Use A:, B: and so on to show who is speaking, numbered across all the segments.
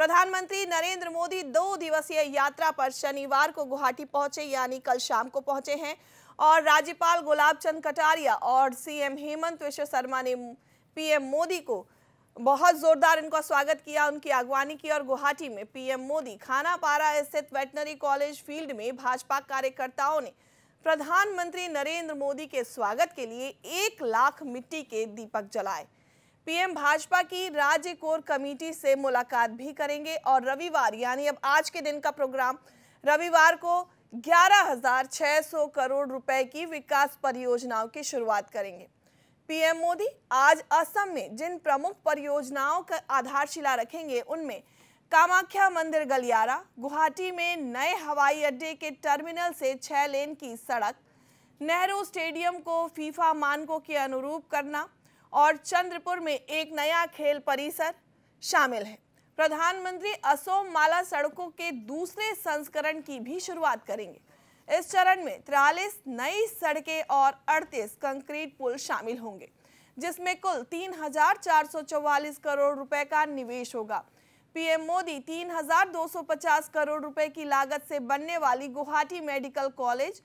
A: प्रधानमंत्री नरेंद्र मोदी दो दिवसीय यात्रा पर शनिवार को गुवाहाटी पहुंचे यानी कल शाम को पहुंचे हैं और राज्यपाल गुलाब चंद कटारिया और सीएम हेमंत विश्व शर्मा ने पीएम मोदी को बहुत जोरदार इनका स्वागत किया उनकी अगवानी की और गुवाहाटी में पीएम मोदी खानापारा स्थित वेटनरी कॉलेज फील्ड में भाजपा कार्यकर्ताओं ने प्रधानमंत्री नरेंद्र मोदी के स्वागत के लिए एक लाख मिट्टी के दीपक जलाए पीएम भाजपा की राज्य कोर कमेटी से मुलाकात भी करेंगे और रविवार यानी अब आज के दिन का प्रोग्राम रविवार को 11,600 करोड़ रुपए की विकास परियोजनाओं की शुरुआत करेंगे पीएम मोदी आज असम में जिन प्रमुख परियोजनाओं का आधारशिला रखेंगे उनमें कामाख्या मंदिर गलियारा गुवाहाटी में नए हवाई अड्डे के टर्मिनल से छह लेन की सड़क नेहरू स्टेडियम को फीफा मानकों के अनुरूप करना और चंद्रपुर में एक नया खेल परिसर शामिल है प्रधानमंत्री असोम माला सड़कों के दूसरे संस्करण की भी शुरुआत करेंगे इस चरण में तिरालीस नई सड़कें और 38 कंक्रीट पुल शामिल होंगे जिसमें कुल 3,444 करोड़ रुपए का निवेश होगा पीएम मोदी 3,250 करोड़ रुपए की लागत से बनने वाली गुवाहाटी मेडिकल कॉलेज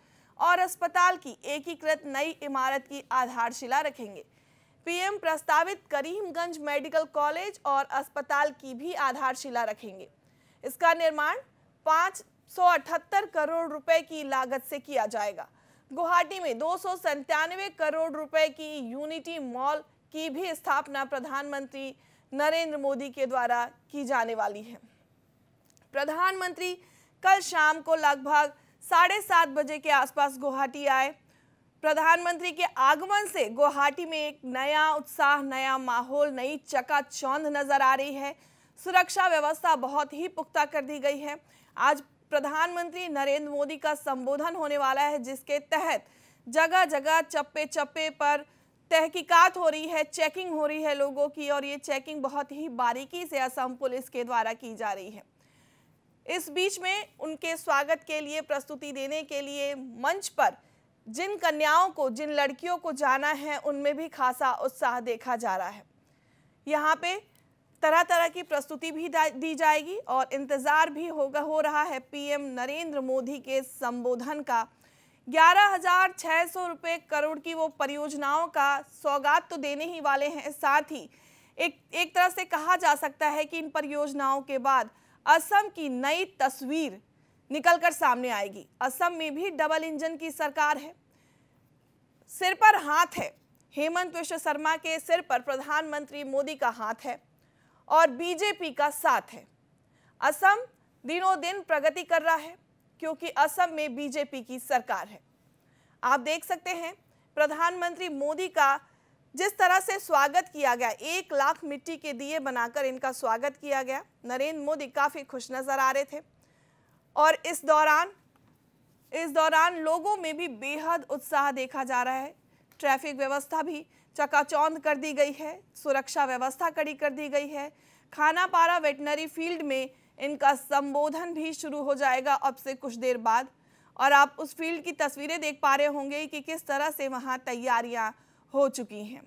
A: और अस्पताल की एकीकृत नई इमारत की आधारशिला रखेंगे पीएम प्रस्तावित करीमगंज मेडिकल कॉलेज और अस्पताल की भी आधारशिला रखेंगे इसका निर्माण पाँच करोड़ रुपए की लागत से किया जाएगा गुवाहाटी में दो करोड़ रुपए की यूनिटी मॉल की भी स्थापना प्रधानमंत्री नरेंद्र मोदी के द्वारा की जाने वाली है प्रधानमंत्री कल शाम को लगभग साढ़े सात बजे के आसपास गुवाहाटी आए प्रधानमंत्री के आगमन से गुवाहाटी में एक नया उत्साह नया माहौल नई चकाचौंध नजर आ रही है सुरक्षा व्यवस्था बहुत ही पुख्ता कर दी गई है आज प्रधानमंत्री नरेंद्र मोदी का संबोधन होने वाला है जिसके तहत जगह जगह चप्पे चप्पे पर तहकीकात हो रही है चेकिंग हो रही है लोगों की और ये चेकिंग बहुत ही बारीकी से असम पुलिस के द्वारा की जा रही है इस बीच में उनके स्वागत के लिए प्रस्तुति देने के लिए मंच पर जिन कन्याओं को जिन लड़कियों को जाना है उनमें भी खासा उत्साह देखा जा रहा है यहाँ पे तरह तरह की प्रस्तुति भी दी जाएगी और इंतज़ार भी होगा हो रहा है पीएम नरेंद्र मोदी के संबोधन का ग्यारह हजार छह सौ रुपए करोड़ की वो परियोजनाओं का सौगात तो देने ही वाले हैं साथ ही एक एक तरह से कहा जा सकता है कि इन परियोजनाओं के बाद असम की नई तस्वीर निकलकर सामने आएगी असम में भी डबल इंजन की सरकार है सिर पर हाथ है हेमंत विश्व शर्मा के सिर पर प्रधानमंत्री मोदी का हाथ है और बीजेपी का साथ है असम दिनों दिन प्रगति कर रहा है क्योंकि असम में बीजेपी की सरकार है आप देख सकते हैं प्रधानमंत्री मोदी का जिस तरह से स्वागत किया गया एक लाख मिट्टी के दिए बनाकर इनका स्वागत किया गया नरेंद्र मोदी काफ़ी खुश नज़र आ रहे थे और इस दौरान इस दौरान लोगों में भी बेहद उत्साह देखा जा रहा है ट्रैफिक व्यवस्था भी चकाचौंध कर दी गई है सुरक्षा व्यवस्था कड़ी कर दी गई है खाना पारा वेटनरी फील्ड में इनका संबोधन भी शुरू हो जाएगा अब से कुछ देर बाद और आप उस फील्ड की तस्वीरें देख पा रहे होंगे कि किस तरह से वहाँ तैयारियाँ हो चुकी हैं